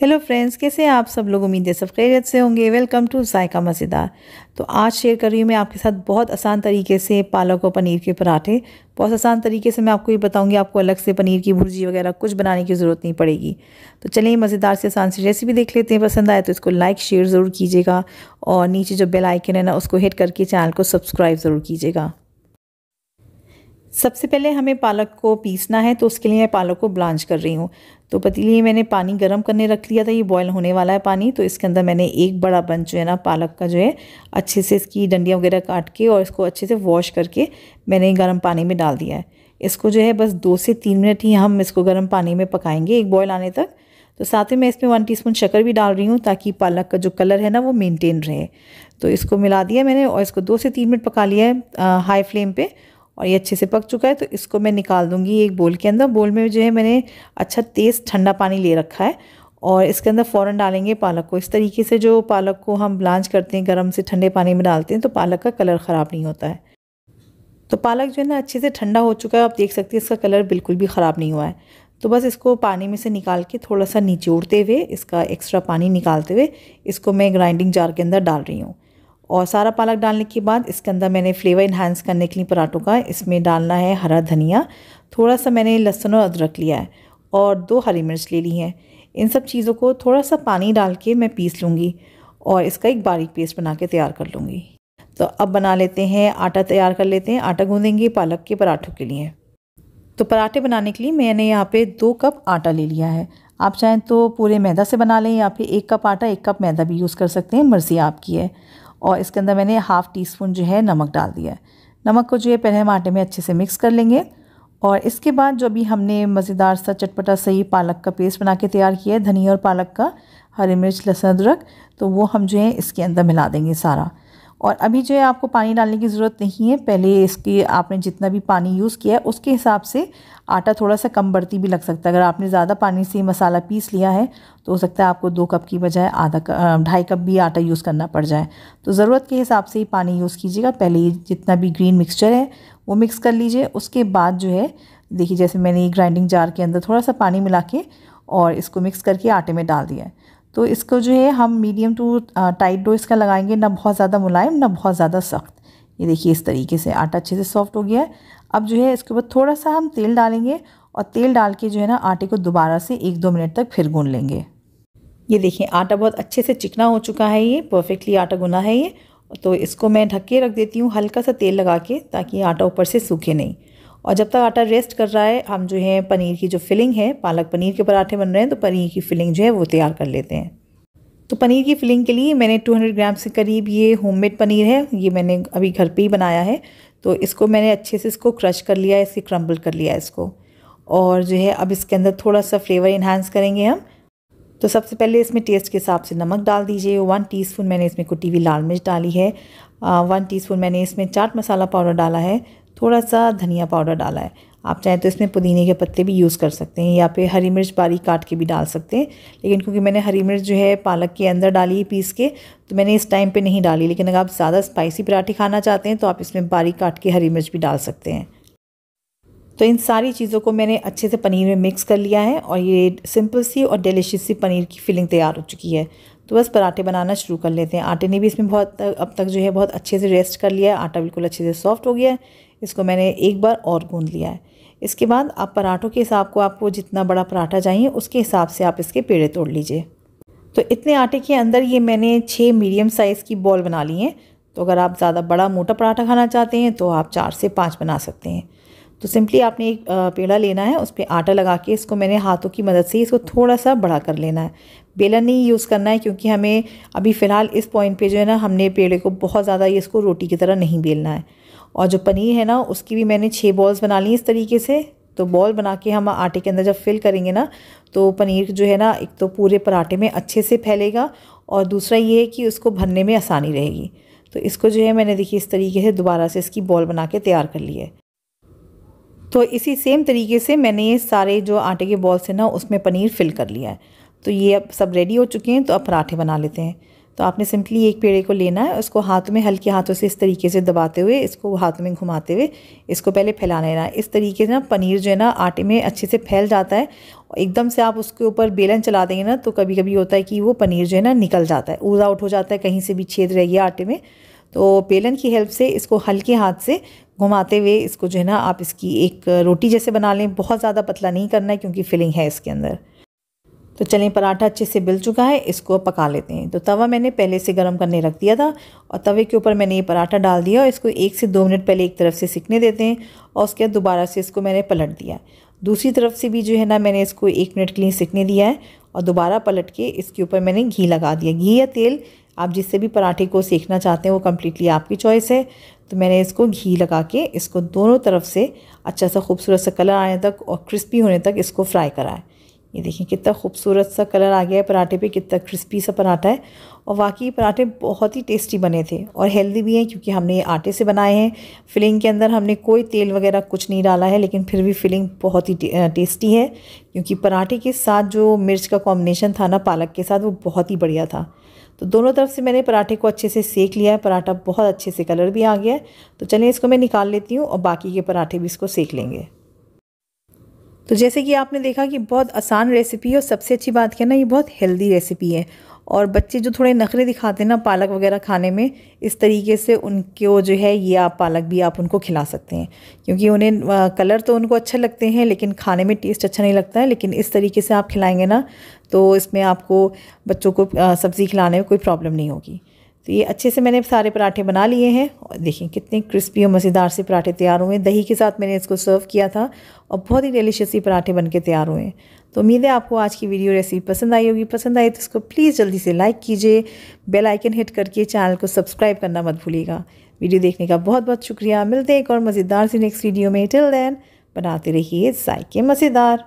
hello friends कैसे हैं आप सब लोग उम्मीद है सब खैरियत से होंगे वेलकम टू जायका मज़ेदार तो आज शेयर कर रही हूँ मैं आपके साथ बहुत आसान तरीके से पालक और पनीर के पराठे बहुत आसान तरीके से मैं आपको ये बताऊँगी आपको अलग से पनीर की भुर्जी वगैरह कुछ बनाने की ज़रूरत नहीं पड़ेगी तो चलिए मज़ेदार से आसान सी रेसिपी देख लेते हैं पसंद आए तो इसको लाइक शेयर ज़रूर कीजिएगा और नीचे जो बेल आइकन है ना उसको हिट करके चैनल को सब्सक्राइब ज़रूर कीजिएगा सबसे पहले हमें पालक को पीसना है तो उसके लिए मैं पालक को ब्लांच कर रही हूँ तो पतीली मैंने पानी गर्म करने रख लिया था ये बॉयल होने वाला है पानी तो इसके अंदर मैंने एक बड़ा बंच जो है ना पालक का जो है अच्छे से इसकी डंडियाँ वगैरह काट के और इसको अच्छे से वॉश करके मैंने गर्म पानी में डाल दिया है इसको जो है बस दो से तीन मिनट ही हम इसको गर्म पानी में पकाएंगे एक बॉयल आने तक तो साथ ही मैं इसमें वन टीस्पून शक्कर भी डाल रही हूँ ताकि पालक का जो कलर है ना वो मेंटेन रहे तो इसको मिला दिया मैंने और इसको दो से तीन मिनट पका लिया है हाई फ्लेम पे और ये अच्छे से पक चुका है तो इसको मैं निकाल दूँगी एक बोल के अंदर बोल में जो है मैंने अच्छा तेज़ ठंडा पानी ले रखा है और इसके अंदर फ़ौरन डालेंगे पालक को इस तरीके से जो पालक को हम ब्लांच करते हैं गर्म से ठंडे पानी में डालते हैं तो पालक का कलर ख़राब नहीं होता है तो पालक जो है ना अच्छे से ठंडा हो चुका है आप देख सकते हैं इसका कलर बिल्कुल भी ख़राब नहीं हुआ है तो बस इसको पानी में से निकाल के थोड़ा सा निचोड़ते हुए इसका एक्स्ट्रा पानी निकालते हुए इसको मैं ग्राइंडिंग जार के अंदर डाल रही हूँ और सारा पालक डालने के बाद इसके अंदर मैंने फ्लेवर इन्हांस करने के लिए पराठों का इसमें डालना है हरा धनिया थोड़ा सा मैंने लहसुन और अदरक लिया है और दो हरी मिर्च ले ली हैं इन सब चीज़ों को थोड़ा सा पानी डाल के मैं पीस लूँगी और इसका एक बारीक पेस्ट बना के तैयार कर लूँगी तो अब बना लेते हैं आटा तैयार कर लेते हैं आटा गूँधेंगे पालक के पराठों के लिए तो पराठे बनाने के लिए मैंने यहाँ पे दो कप आटा ले लिया है आप चाहें तो पूरे मैदा से बना लें या फिर एक कप आटा एक कप मैदा भी यूज़ कर सकते हैं मर्ज़ी आपकी है और इसके अंदर मैंने हाफ़ टी स्पून जो है नमक डाल दिया है नमक को जो है पहले हम आटे में अच्छे से मिक्स कर लेंगे और इसके बाद जो अभी हमने मज़ेदार सा चटपटा सही पालक का पेस्ट बना के तैयार किया है धनिया और पालक का हरी मिर्च लहसुन अदरक तो वो हम जो है इसके अंदर मिला देंगे सारा और अभी जो है आपको पानी डालने की ज़रूरत नहीं है पहले इसके आपने जितना भी पानी यूज़ किया है उसके हिसाब से आटा थोड़ा सा कम बढ़ती भी लग सकता है अगर आपने ज़्यादा पानी से मसाला पीस लिया है तो हो सकता है आपको दो कप की बजाय आधा ढाई कप भी आटा यूज़ करना पड़ जाए तो ज़रूरत के हिसाब से ही पानी यूज़ कीजिएगा पहले जितना भी ग्रीन मिक्सचर है वो मिक्स कर लीजिए उसके बाद जो है देखिए जैसे मैंने ग्राइंडिंग जार के अंदर थोड़ा सा पानी मिला के और इसको मिक्स करके आटे में डाल दिया है तो इसको जो है हम मीडियम टू टाइट डो इसका लगाएंगे ना बहुत ज़्यादा मुलायम ना बहुत ज़्यादा सख्त ये देखिए इस तरीके से आटा अच्छे से सॉफ्ट हो गया है अब जो है इसके ऊपर थोड़ा सा हम तेल डालेंगे और तेल डाल के जो है ना आटे को दोबारा से एक दो मिनट तक फिर गून लेंगे ये देखें आटा बहुत अच्छे से चिकना हो चुका है ये परफेक्टली आटा गुना है ये तो इसको मैं ढक के रख देती हूँ हल्का सा तेल लगा के ताकि आटा ऊपर से सूखे नहीं और जब तक आटा रेस्ट कर रहा है हम जो है पनीर की जो फिलिंग है पालक पनीर के पराठे बन रहे हैं तो पनीर की फिलिंग जो है वो तैयार कर लेते हैं तो पनीर की फिलिंग के लिए मैंने 200 ग्राम से करीब ये होममेड पनीर है ये मैंने अभी घर पे ही बनाया है तो इसको मैंने अच्छे से इसको क्रश कर लिया है इसकी क्रम्बल कर लिया है इसको और जो है अब इसके अंदर थोड़ा सा फ्लेवर इन्हांस करेंगे हम तो सबसे पहले इसमें टेस्ट के हिसाब से नमक डाल दीजिए वन टीस्पून मैंने इसमें कुटी हुई लाल मिर्च डाली है वन टीस्पून मैंने इसमें चाट मसाला पाउडर डाला है थोड़ा सा धनिया पाउडर डाला है आप चाहें तो इसमें पुदीने के पत्ते भी यूज़ कर सकते हैं या फिर हरी मिर्च बारीक काट के भी डाल सकते हैं लेकिन क्योंकि मैंने हरी मिर्च जो है पालक के अंदर डाली है पीस के तो मैंने इस टाइम पे नहीं डाली लेकिन अगर आप ज़्यादा स्पाइसी पराठे खाना चाहते हैं तो आप इसमें बारीक काट के हरी मिर्च भी डाल सकते हैं तो इन सारी चीज़ों को मैंने अच्छे से पनीर में मिक्स कर लिया है और ये सिंपल सी और डिलिशियस सी पनीर की फिलिंग तैयार हो चुकी है तो बस पराठे बनाना शुरू कर लेते हैं आटे ने भी इसमें बहुत अब तक जो है बहुत अच्छे से रेस्ट कर लिया है आटा बिल्कुल अच्छे से सॉफ्ट हो गया है इसको मैंने एक बार और गूँध लिया है इसके बाद आप पराठों के हिसाब को आपको जितना बड़ा पराठा चाहिए उसके हिसाब से आप इसके पेड़े तोड़ लीजिए तो इतने आटे के अंदर ये मैंने छः मीडियम साइज़ की बॉल बना ली हैं तो अगर आप ज़्यादा बड़ा मोटा पराठा खाना चाहते हैं तो आप चार से पाँच बना सकते हैं तो सिंपली आपने एक पेड़ा लेना है उस पर आटा लगा के इसको मैंने हाथों की मदद से इसको थोड़ा सा बड़ा कर लेना है बेलन नहीं यूज़ करना है क्योंकि हमें अभी फ़िलहाल इस पॉइंट पे जो है ना हमने पेड़े को बहुत ज़्यादा इसको रोटी की तरह नहीं बेलना है और जो पनीर है ना उसकी भी मैंने छः बॉल्स बना ली इस तरीके से तो बॉल बना के हम आटे के अंदर जब फिल करेंगे ना तो पनीर जो है ना एक तो पूरे पराठे में अच्छे से फैलेगा और दूसरा ये है कि उसको भरने में आसानी रहेगी तो इसको जो है मैंने देखिए इस तरीके से दोबारा से इसकी बॉल बना के तैयार कर ली है तो इसी सेम तरीके से मैंने ये सारे जो आटे के बॉल्स हैं ना उसमें पनीर फिल कर लिया है तो ये अब सब रेडी हो चुके हैं तो अब पराठे बना लेते हैं तो आपने सिंपली एक पेड़े को लेना है उसको हाथ में हल्के हाथों से इस तरीके से दबाते हुए इसको हाथ में घुमाते हुए इसको पहले फैला लेना है इस तरीके से ना पनीर जो है ना आटे में अच्छे से फैल जाता है एकदम से आप उसके ऊपर बेलन चला देंगे ना तो कभी कभी होता है कि वो पनीर जो है ना निकल जाता है ऊज आउट हो जाता है कहीं से भी छेद रह गया आटे में तो बेलन की हेल्प से इसको हल्के हाथ से घुमाते हुए इसको जो है ना आप इसकी एक रोटी जैसे बना लें बहुत ज़्यादा पतला नहीं करना है क्योंकि फिलिंग है इसके अंदर तो चलिए पराठा अच्छे से बिल चुका है इसको पका लेते हैं तो तवा मैंने पहले से गर्म करने रख दिया था और तवे के ऊपर मैंने ये पराठा डाल दिया और इसको एक से दो मिनट पहले एक तरफ से सिकने देते हैं और उसके बाद दोबारा से इसको मैंने पलट दिया दूसरी तरफ से भी जो है ना मैंने इसको एक मिनट के लिए सिकने दिया है और दोबारा पलट के इसके ऊपर मैंने घी लगा दिया घी या तेल आप जिससे भी पराठे को सेकना चाहते हैं वो कम्प्लीटली आपकी चॉइस है तो मैंने इसको घी लगा के इसको दोनों तरफ से अच्छा सा खूबसूरत सा कलर आने तक और क्रिस्पी होने तक इसको फ्राई कराया ये देखिए कितना खूबसूरत सा कलर आ गया है पराठे पे कितना क्रिस्पी सा पराठा है और वाकई पराठे बहुत ही टेस्टी बने थे और हेल्दी भी हैं क्योंकि हमने ये आटे से बनाए हैं फिलिंग के अंदर हमने कोई तेल वगैरह कुछ नहीं डाला है लेकिन फिर भी फिलिंग बहुत ही टेस्टी है क्योंकि पराठे के साथ जो मिर्च का कॉम्बिनेशन था ना पालक के साथ वो बहुत ही बढ़िया था तो दोनों तरफ से मैंने पराठे को अच्छे से सेक लिया है पराठा बहुत अच्छे से कलर भी आ गया है तो चलिए इसको मैं निकाल लेती हूँ और बाकी के पराठे भी इसको सेक लेंगे तो जैसे कि आपने देखा कि बहुत आसान रेसिपी है और सबसे अच्छी बात क्या ना ये बहुत हेल्दी रेसिपी है और बच्चे जो थोड़े नखरे दिखाते हैं ना पालक वगैरह खाने में इस तरीके से उनको जो है ये आप पालक भी आप उनको खिला सकते हैं क्योंकि उन्हें कलर तो उनको अच्छे लगते हैं लेकिन खाने में टेस्ट अच्छा नहीं लगता है लेकिन इस तरीके से आप खिलाएंगे ना तो इसमें आपको बच्चों को सब्ज़ी खिलाने में कोई प्रॉब्लम नहीं होगी तो ये अच्छे से मैंने सारे पराठे बना लिए हैं और देखिए कितने क्रिस्पी और मज़ेदार से पराठे तैयार हुए हैं दही के साथ मैंने इसको सर्व किया था और बहुत ही डिलीशियस ये पराठे बन के तैयार हुए हैं तो उम्मीद है आपको आज की वीडियो रेसिपी पसंद आई होगी पसंद आई तो इसको प्लीज़ जल्दी से लाइक कीजिए बेल आइकन हिट करके चैनल को सब्सक्राइब करना मत भूलिएगा वीडियो देखने का बहुत बहुत शुक्रिया मिलते हैं एक और मज़ेदार से नेक्स्ट वीडियो में टिल देन बनाते रहिए जायके मज़ेदार